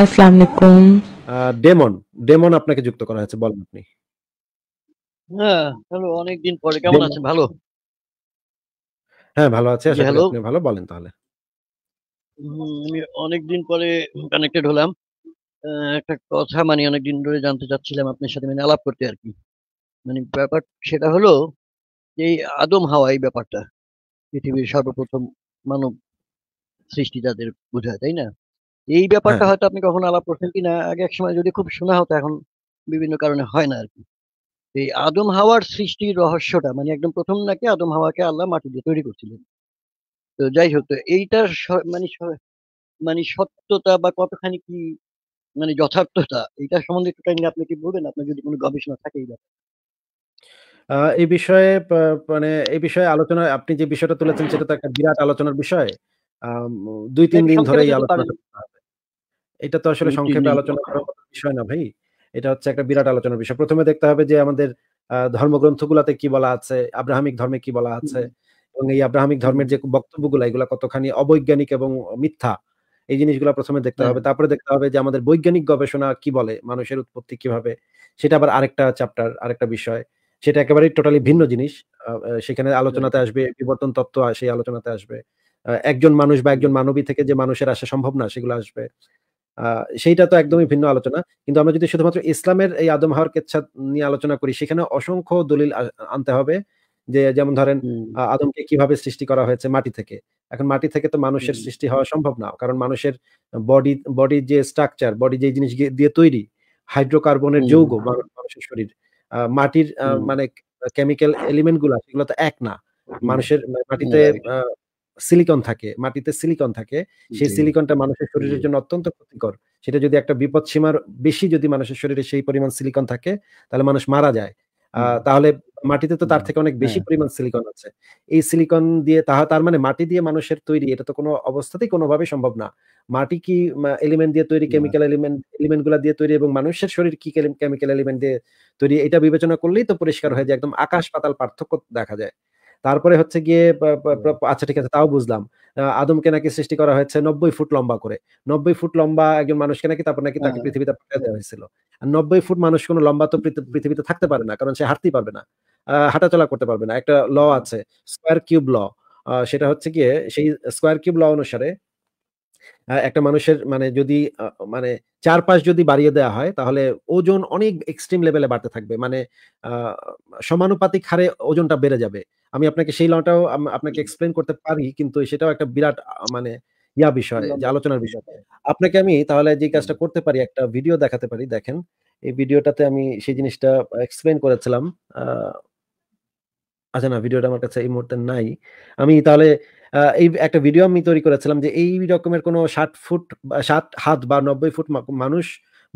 আসসালামু আলাইকুম demon demon আপনাকে যুক্ত করা হয়েছে বলেন আপনি হ্যাঁ হ্যালো অনেক দিন পরে কেমন আছেন ভালো হ্যাঁ ভালো আশা আপনি ভালো বলেন তাহলে আমি অনেক দিন পরে কানেক্টেড হলাম একটা কথা মানে অনেক দিন ধরে জানতে চাচ্ছিলাম আপনার সাথে মানে আলাপ করতে আর কি মানে ব্যাপার সেটা হলো এই আদম হাওয়া এই ব্যাপারটা পৃথিবীর সর্বপ্রথম মানব সৃষ্টি যাদের বোঝায় তাই না এই ব্যাপারটা হ্যাঁ। হয়তো আপনি কখনো আলাপ করছেন কিনা আগে এক সময় যদি খুব শোনা হতো এখন বিভিন্ন কারণে হয় না আর কি এই আদম হাওয়ার সৃষ্টির রহস্যটা মানে একদম প্রথম নাকি আদম হাওয়াকে আল্লাহ মাটি দিয়ে তৈরি করছিলেন তো যাই হোক এইটা মানে মানে সত্যতা বা কতখানি কি মানে যথার্থতা এটা সম্বন্ধে একটু টাইম আপনি কি বলবেন আপনার যদি কোনো গবেষণা থাকে এই ব্যাপারে এই বিষয়ে মানে এই বিষয়ে আলোচনা আপনি যে বিষয়টা তুলেছেন সেটা তো একটা বিরাট আলোচনার বিষয় দুই তিন হ্যাঁ, দিন ধরে এই আলোচনা এটা তো আসলে সংক্ষেপে আলোচনা করার বিষয় না ভাই এটা হচ্ছে একটা বিরাট আলোচনার বিষয় প্রথমে দেখতে হবে যে আমাদের ধর্মগ্রন্থগুলাতে কি বলা আছে আব্রাহামিক ধর্মে কি বলা আছে এবং এই আব্রাহামিক ধর্মের যে বক্তব্যগুলো এগুলো কতখানি অবৈজ্ঞানিক এবং মিথ্যা এই জিনিসগুলো প্রথমে দেখতে হবে তারপরে দেখতে হবে যে আমাদের বৈজ্ঞানিক গবেষণা কি বলে মানুষের উৎপত্তি কিভাবে সেটা আবার আরেকটা চ্যাপ্টার আরেকটা বিষয় সেটা একেবারেই টোটালি ভিন্ন জিনিস সেখানে আলোচনাতে আসবে বিবর্তন তত্ত্ব সেই আলোচনাতে আসবে একজন মানুষ বা একজন মানবী থেকে যে মানুষের আসা সম্ভব না সেগুলো আসবে সেইটা তো একদমই ভিন্ন আলোচনা কিন্তু আমরা যদি শুধুমাত্র ইসলামের এই আদম হাওয়ার কেচ্ছা নিয়ে আলোচনা করি সেখানে অসংখ্য দলিল আনতে হবে যে যেমন ধরেন আদমকে কিভাবে সৃষ্টি করা হয়েছে মাটি থেকে এখন মাটি থেকে তো মানুষের সৃষ্টি হওয়া সম্ভব না কারণ মানুষের বডি বডির যে স্ট্রাকচার বডি যে জিনিস দিয়ে তৈরি হাইড্রোকার্বনের যৌগ মানুষের শরীর মাটির মানে কেমিক্যাল এলিমেন্ট গুলা সেগুলো তো এক না মানুষের মাটিতে সিলিকন থাকে মাটিতে সিলিকন থাকে সেই সিলিকনটা মানুষের শরীরের জন্য অত্যন্ত ক্ষতিকর সেটা যদি একটা বিপদ সীমার বেশি যদি মানুষের শরীরে সেই পরিমাণ সিলিকন থাকে তাহলে মানুষ মারা যায় তাহলে মাটিতে তো তার থেকে অনেক বেশি হ্যাঁ। পরিমাণ সিলিকন আছে এই সিলিকন দিয়ে তাহা তার মানে মাটি দিয়ে মানুষের তৈরি এটা তো কোনো অবস্থাতেই কোনোভাবে সম্ভব না মাটি কি এলিমেন্ট দিয়ে তৈরি কেমিক্যাল এলিমেন্ট এলিমেন্ট গুলা দিয়ে তৈরি এবং মানুষের শরীর কি কেমিক্যাল এলিমেন্ট দিয়ে তৈরি এটা বিবেচনা করলেই তো পরিষ্কার হয়ে যায় একদম আকাশ পাতাল পার্থক্য দেখা যায় তারপরে হচ্ছে গিয়ে আচ্ছা ঠিক আছে তাও বুঝলাম আদমকে নাকি সৃষ্টি করা হয়েছে নব্বই ফুট লম্বা করে নব্বই ফুট লম্বা একজন মানুষকে নাকি তারপর নাকি তাকে হ্যাঁ। পৃথিবীতে পাঠিয়ে দেওয়া হয়েছিল আর নব্বই ফুট মানুষ কোনো লম্বা তো পৃথিবীতে থাকতে পারে না কারণ সে হাঁটতেই পারবে না হাঁটাচলা করতে পারবে না একটা ল আছে স্কোয়ার কিউব ল সেটা হচ্ছে গিয়ে সেই স্কোয়ার কিউব ল অনুসারে একটা মানুষের মানে যদি মানে চারপাশ যদি বাড়িয়ে দেওয়া হয় তাহলে ওজন অনেক এক্সট্রিম লেভেলে বাড়তে থাকবে মানে সমানুপাতিক হারে ওজনটা বেড়ে যাবে আমি আপনাকে সেই লটাও আপনাকে এক্সপ্লেন করতে পারি কিন্তু সেটাও একটা বিরাট মানে ইয়া বিষয় যে আলোচনার বিষয় আপনাকে আমি তাহলে যে কাজটা করতে পারি একটা ভিডিও দেখাতে পারি দেখেন এই ভিডিওটাতে আমি সেই জিনিসটা এক্সপ্লেন করেছিলাম আচ্ছা না ভিডিওটা আমার কাছে এই মুহূর্তে নাই আমি তাহলে এই একটা ভিডিও আমি তৈরি করেছিলাম যে এই রকমের কোনো ষাট ফুট ষাট হাত বা নব্বই ফুট মানুষ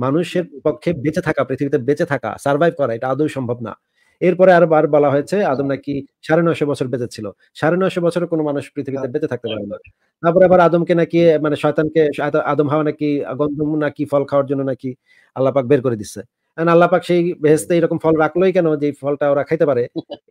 মানুষের পক্ষে বেঁচে থাকা পৃথিবীতে বেঁচে থাকা সার্ভাইভ করা এটা আদৌ সম্ভব না এরপরে আর বার বলা হয়েছে আদম নাকি সাড়ে নয়শো বছর বেঁচে ছিল সাড়ে নয়শো বছর কোনো মানুষ পৃথিবীতে বেঁচে থাকতে পারে না তারপরে আবার আদমকে নাকি মানে শয়তানকে আদম হাওয়া নাকি গন্ধম নাকি ফল খাওয়ার জন্য নাকি আল্লাপাক বের করে দিচ্ছে আল্লাপাক সেই বেহেস্তে এরকম ফল রাখলোই কেন যে ফলটা ওরা খাইতে পারে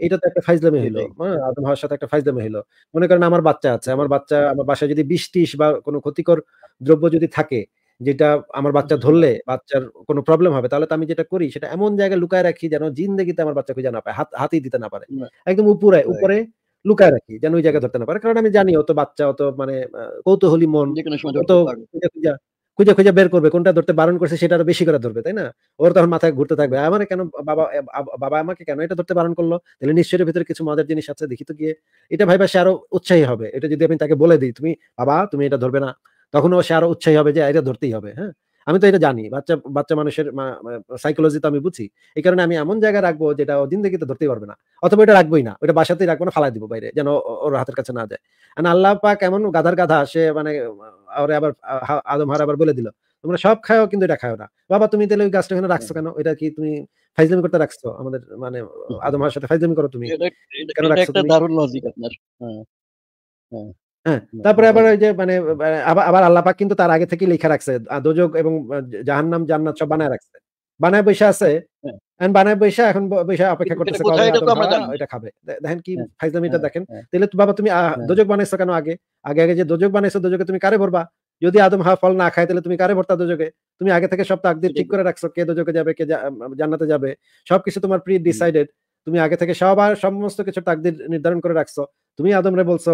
এটা তো একটা ফাইজলামি হইলো হ্যাঁ, আদম হওয়ার সাথে একটা ফাইজলামি হইলো মনে করেন আমার বাচ্চা আছে আমার বাচ্চা আমার বাসায় যদি বিশ টিস বা কোনো ক্ষতিকর দ্রব্য যদি থাকে যেটা আমার বাচ্চা ধরলে বাচ্চার কোনো প্রবলেম হবে তাহলে তো আমি যেটা করি সেটা এমন জায়গায় লুকায় রাখি যেন জিন্দগিতে আমার বাচ্চা খুঁজে না পায় হাত হাতেই দিতে না পারে একদম উপরে উপরে লুকায় রাখি যেন ওই জায়গায় ধরতে না পারে কারণ আমি জানি অত বাচ্চা অত মানে কৌতূহলী মন অত খুঁজে খুঁজে বের করবে কোনটা ধরতে বারণ করছে সেটা আরো বেশি করে ধরবে তাই না ওর তখন মাথায় ঘুরতে থাকবে আমার কেন বাবা বাবা আমাকে কেন এটা ধরতে বারণ করলো তাহলে নিশ্চয়ই ভিতরে কিছু মজার জিনিস আছে দেখি তো গিয়ে এটা ভাইবা সে আরো উৎসাহী হবে এটা যদি আমি তাকে বলে দিই তুমি বাবা তুমি এটা ধরবে না তখন সে আরো উৎসাহী হবে যে এটা ধরতেই হবে হ্যাঁ আমি তো এটা জানি বাচ্চা বাচ্চা মানুষের সাইকোলজি তো আমি বুঝি এই কারণে আমি এমন জায়গায় রাখবো যেটা তো ধরতেই পারবে না অথবা এটা রাখবোই না ওটা বাসাতেই রাখবো না ফালাই দিব বাইরে যেন ওর হাতের কাছে না যায় মানে আল্লাহ পাক এমন গাধার গাধা সে মানে ওরে আবার আদম হার আবার বলে দিল তোমরা সব খাও কিন্তু এটা খাও না বাবা তুমি তাহলে ওই গাছটা এখানে হ্যাঁ। রাখছো কেন এটা কি তুমি ফাইজলামি করতে রাখছো আমাদের মানে আদম হার সাথে ফাইজলামি করো তুমি কেন রাখছো দারুণ লজিক আপনার হ্যাঁ হ্যাঁ হ্যাঁ, হ্যাঁ, হ্যাঁ তারপরে হ্যাঁ। আবার ওই যে মানে, মানে আবার আল্লাপাক কিন্তু তার আগে থেকে লেখা রাখছে দোজক এবং জাহান্নাম জান্নাত সব বানায় রাখছে বানায় বৈশা আছে বানায় বৈশা এখন বৈশা অপেক্ষা করতেছে এটা খাবে দেখেন কি ফাইজলামিটা দেখেন তাহলে বাবা তুমি দোজক বানাইছো কেন আগে আগে আগে যে দোজক বানাইছো দোজকে তুমি কারে ভরবা যদি আদম হা ফল না খায় তাহলে তুমি কারে ভরতা দোজকে তুমি আগে থেকে সব তাকদির ঠিক করে রাখছো কে দোজকে যাবে কে জান্নাতে যাবে সবকিছু তোমার প্রি ডিসাইডেড তুমি আগে থেকে সবার সমস্ত কিছু তাকদির নির্ধারণ করে রাখছো তুমি আদম রে বলছো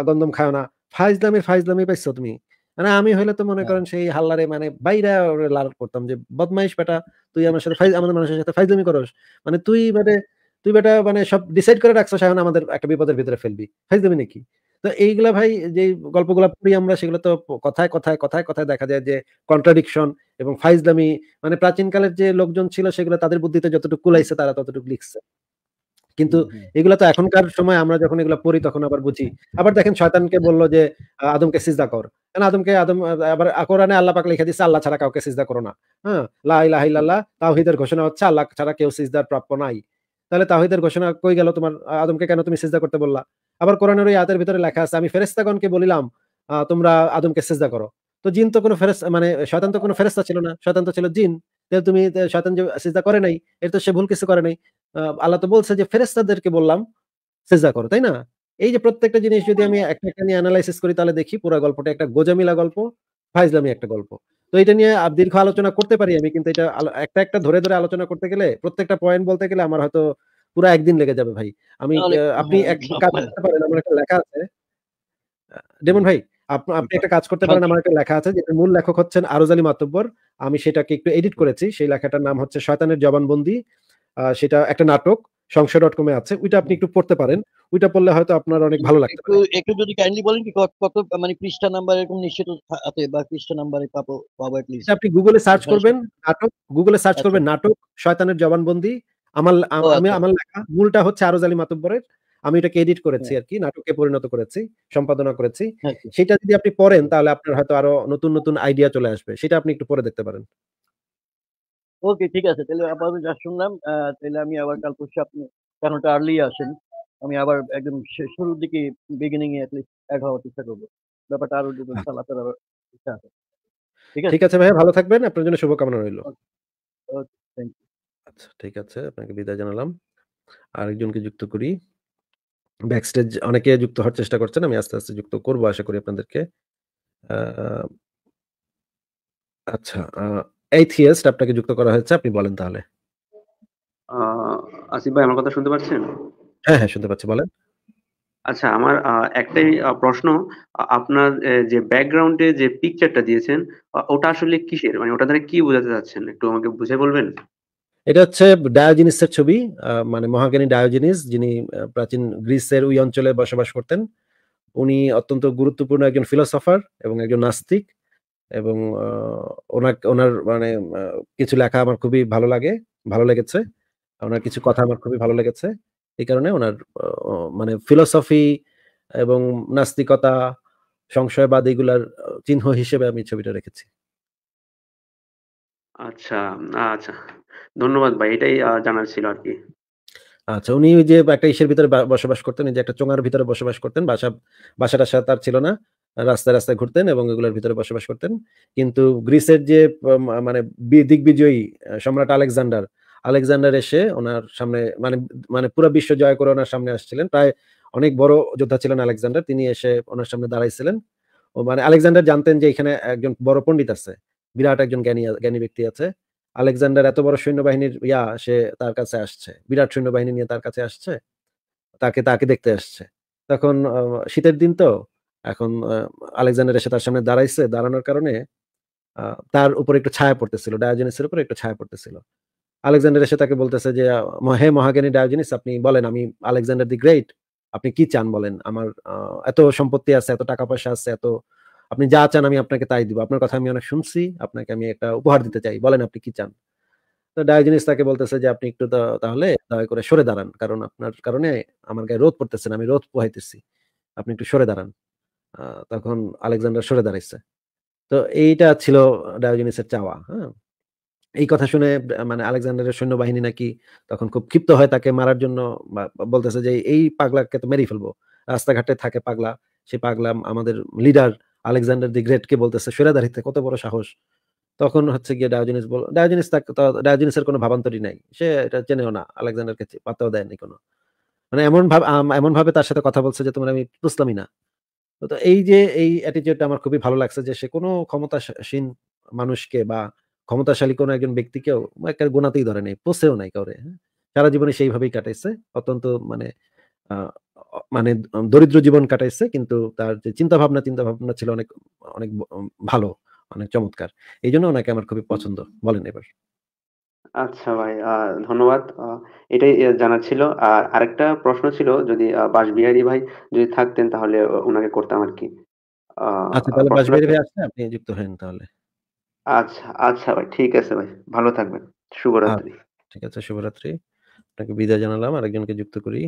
অগন্দম খায় না ফাইজলামি ফাইজলামি পাইছো তুমি মানে আমি হইলে তো মনে হ্যাঁ। করেন সেই হাল্লারে মানে বাইরে লাল করতাম যে বদমাইশ বেটা তুই আমার সাথে ফাইজ আমাদের মানুষের সাথে ফাইজলামি করস মানে তুই মানে তুই বেটা মানে সব ডিসাইড করে রাখছো এখন আমাদের একটা বিপদের ভিতরে ফেলবি ফাইজলামি নাকি তো এইগুলা ভাই যে গল্পগুলো পড়ি আমরা সেগুলো তো কথায় কথায় কথায় কথায় দেখা যায় যে কন্ট্রাডিকশন এবং ফাইজলামি মানে প্রাচীনকালের যে লোকজন ছিল সেগুলো তাদের বুদ্ধিতে যতটুকু কুলাইছে তারা ততটুকু লিখছে কিন্তু এগুলো তো এখনকার সময় আমরা যখন এগুলো পড়ি তখন আবার বুঝি আবার দেখেন শয়তানকে বললো যে আদমকে সিজদা কর কেন আদমকে আদম আবার আকরানে আল্লাহ পাক লিখে দিচ্ছে আল্লাহ ছাড়া কাউকে সিজদা করো না হ্যাঁ লাহ ইলাহা তাহিদের ঘোষণা হচ্ছে আল্লাহ ছাড়া কেউ সিজদার প্রাপ্য নাই তাহলে তাহিদের ঘোষণা কই গেল তোমার আদমকে কেন তুমি সিজদা করতে বললা আবার কোরআনের ওই আয়াতের ভিতরে লেখা আছে আমি ফেরেস্তাগণকে বলিলাম তোমরা আদমকে সিজদা করো তো জিন তো কোনো ফেরেস মানে শয়তান তো কোনো ফেরেস্তা ছিল না শয়তান তো ছিল জিন তুমি শয়তান যে সিজদা করে নাই এর তো সে ভুল কিছু করে নাই আল্লাহ তো বলছে যে ফেরেস্তাদেরকে বললাম সেজা করো তাই না এই যে প্রত্যেকটা জিনিস যদি আমি হ্যাঁ। একটা একটা নিয়ে অ্যানালাইসিস করি তাহলে দেখি পুরো গল্পটা একটা গোজামিলা গল্প ফাইজলামি একটা গল্প তো এটা নিয়ে দীর্ঘ আলোচনা করতে পারি আমি কিন্তু এটা একটা একটা ধরে ধরে আলোচনা করতে গেলে প্রত্যেকটা পয়েন্ট বলতে গেলে আমার হয়তো পুরো একদিন লেগে যাবে ভাই আমি আপনি হ্যাঁ, এক কাজ করতে পারেন আমার একটা লেখা আছে ডেমন ভাই আপনি একটা কাজ করতে পারেন আচ্ছা। আমার একটা লেখা আছে যেটা মূল লেখক হচ্ছেন আরোজ মাতব্বর আমি সেটাকে একটু এডিট করেছি সেই লেখাটার নাম হচ্ছে শয়তানের জবানবন্দি সেটা একটা নাটক সংসার ডট কমে আছে ওইটা আপনি একটু পড়তে পারেন ওইটা পড়লে হয়তো আপনার অনেক ভালো লাগবে একটু একটু যদি কাইন্ডলি বলেন কি কত মানে পৃষ্ঠা নাম্বার এরকম নিশ্চিত আছে বা পৃষ্ঠা নাম্বারে পাবো পাবো এট লিস্ট আপনি গুগলে সার্চ করবেন নাটক গুগলে সার্চ আচ্ছা। করবেন নাটক শয়তানের জবানবন্দি আমার আমি আচ্ছা। আমার লেখা মূলটা হচ্ছে আরজ আলী মাতব্বরের আমি এটাকে এডিট করেছি হ্যাঁ। আর কি নাটকে পরিণত করেছি সম্পাদনা করেছি আচ্ছা। সেটা যদি আপনি পড়েন তাহলে আপনার হয়তো আরো নতুন নতুন আইডিয়া চলে আসবে সেটা আপনি একটু পরে দেখতে পারেন ওকে ঠিক আছে তাহলে আপাতত যা শুনলাম তাহলে আমি আবার কাল পরশু আপনি কেনটা আর্লি আসেন আমি আবার একদম শুরুর দিকে বিগিনিং এ অ্যাটলিস্ট অ্যাড হওয়ার চেষ্টা করবো ব্যাপারটা আরো দুটো হ্যাঁ। চালাতে আবার ইচ্ছা আছে ঠিক আছে ঠিক আছে ভালো থাকবেন আপনার জন্য শুভকামনা রইল ওকে ইউ আচ্ছা ঠিক আছে আপনাকে বিদায় জানালাম আরেকজনকে যুক্ত করি ব্যাকস্টেজ অনেকে যুক্ত হওয়ার চেষ্টা করছেন আমি আস্তে আস্তে যুক্ত করবো আশা করি আপনাদেরকে আচ্ছা এইথিয়েস্ট আপনাকে যুক্ত করা হয়েছে আপনি বলেন তাহলে আসিফ ভাই আমার কথা শুনতে পাচ্ছেন হ্যাঁ হ্যাঁ শুনতে পাচ্ছি বলেন আচ্ছা আমার একটাই প্রশ্ন আপনার যে ব্যাকগ্রাউন্ডে যে পিকচারটা দিয়েছেন ওটা আসলে কিসের মানে ওটা দ্বারা কি বোঝাতে চাচ্ছেন একটু আমাকে বুঝে বলবেন এটা হচ্ছে ডায়োজিনিসের ছবি মানে মহাজ্ঞানী ডায়োজিনিস যিনি প্রাচীন গ্রিসের ওই অঞ্চলে বসবাস করতেন উনি অত্যন্ত গুরুত্বপূর্ণ একজন ফিলোসফার এবং একজন নাস্তিক এবং ওনার ওনার মানে কিছু লেখা আমার খুবই ভালো লাগে ভালো লেগেছে ওনার কিছু কথা আমার খুবই ভালো লেগেছে এই কারণে ওনার মানে ফিলোসফি এবং নাস্তিকতা সংশয়বাদ এগুলার চিহ্ন হিসেবে আমি ছবিটা রেখেছি আচ্ছা আচ্ছা ধন্যবাদ ভাই এটাই জানার ছিল আর কি আচ্ছা উনি ওই যে একটা ইসের ভিতরে বসবাস করতেন যে একটা চোঙার ভিতরে বসবাস করতেন বাসা বাসাটা টাসা তার ছিল না রাস্তায় রাস্তায় ঘুরতেন এবং এগুলোর ভিতরে বসবাস করতেন কিন্তু গ্রিসের যে মানে দিগ্বিজয়ী সম্রাট আলেকজান্ডার আলেকজান্ডার এসে ওনার সামনে মানে মানে পুরো বিশ্ব জয় করে ওনার সামনে আসছিলেন প্রায় অনেক বড় যোদ্ধা ছিলেন আলেকজান্ডার তিনি এসে ওনার সামনে দাঁড়াইছিলেন ও মানে আলেকজান্ডার জানতেন যে এখানে একজন বড় পণ্ডিত আছে বিরাট একজন জ্ঞানী জ্ঞানী ব্যক্তি আছে আলেকজান্ডার এত বড় সৈন্যবাহিনীর ইয়া সে তার কাছে আসছে বিরাট সৈন্যবাহিনী নিয়ে তার কাছে আসছে তাকে তাকে দেখতে আসছে তখন শীতের দিন তো এখন আলেকজান্ডারের সাথে তার সামনে দাঁড়াইছে দাঁড়ানোর কারণে তার উপর একটু ছায়া পড়তেছিল ডায়োজেনিসের উপর একটু ছায়া পড়তেছিল আলেকজান্ডার এসে তাকে বলতেছে যে হে মহাজ্ঞানী ডায়োজেনিস আপনি বলেন আমি আলেকজান্ডার দি গ্রেট আপনি কি চান বলেন আমার এত সম্পত্তি আছে এত টাকা পয়সা আছে এত আপনি যা চান আমি আপনাকে তাই দিব আপনার কথা আমি অনেক শুনছি আপনাকে আমি একটা উপহার দিতে চাই বলেন আপনি কি চান তো ডায়োজেনিস তাকে বলতেছে যে আপনি একটু তাহলে দয়া করে সরে দাঁড়ান কারণ আপনার কারণে আমার গায়ে রোদ পড়তেছে না আমি রোদ পোহাইতেছি আপনি একটু সরে দাঁড়ান তখন আলেকজান্ডার সরে দাঁড়াইছে তো এইটা ছিল ডায়োজিনিসের চাওয়া হ্যাঁ এই কথা শুনে মানে আলেকজান্ডারের সৈন্যবাহিনী নাকি তখন খুব ক্ষিপ্ত হয় তাকে মারার জন্য বলতেছে যে এই পাগলাকে তো মেরেই ফেলবো রাস্তাঘাটে থাকে পাগলা সে পাগলা আমাদের লিডার আলেকজান্ডার দি গ্রেটকে বলতেছে সেরা দাঁড়িতে কত বড় সাহস তখন হচ্ছে গিয়ে ডায়োজিনিস বল ডায়োজিনিস ডায়োজেনিস ডায়োজিনিসের কোনো ভাবান্তরই নাই সে এটা চেনেও না আলেকজান্ডারকে পাত্তাও দেয়নি কোনো মানে এমন ভাবে এমন ভাবে তার সাথে কথা বলছে যে তোমার আমি বুঝলামই না তো এই যে এই অ্যাটিটিউডটা আমার খুবই ভালো লাগছে যে সে কোনো ক্ষমতাসীন মানুষকে বা ক্ষমতাশালী কোনো একজন ব্যক্তিকেও একটা গোনাতেই ধরে নেই পোষেও নাই কাউরে হ্যাঁ? সারা জীবনে সেইভাবেই কাটাইছে অত্যন্ত মানে মানে দরিদ্র জীবন কাটাইছে কিন্তু তার যে চিন্তা ভাবনা চিন্তা ভাবনা ছিল অনেক অনেক ভালো অনেক চমৎকার এই জন্য ওনাকে আমার খুবই পছন্দ বলেন এবার আচ্ছা ভাই আহ ধন্যবাদ। আহ এটাই জানার ছিল। আর আরেকটা প্রশ্ন ছিল যদি বাস বাঁশবিহারী ভাই যদি থাকতেন তাহলে ওনাকে করতাম আর কি আচ্ছা তাহলে প্রশ্নটা ভাই আপনি যুক্ত হয়েন তাহলে। আচ্ছা, আচ্ছা ভাই। ঠিক আছে ভাই। ভালো থাকবেন। শুভরাত্রি। আচ্ছা, ঠিক আছে শুভরাত্রি। আপনাকে বিদায় জানালাম। আরেকজনকে যুক্ত করি।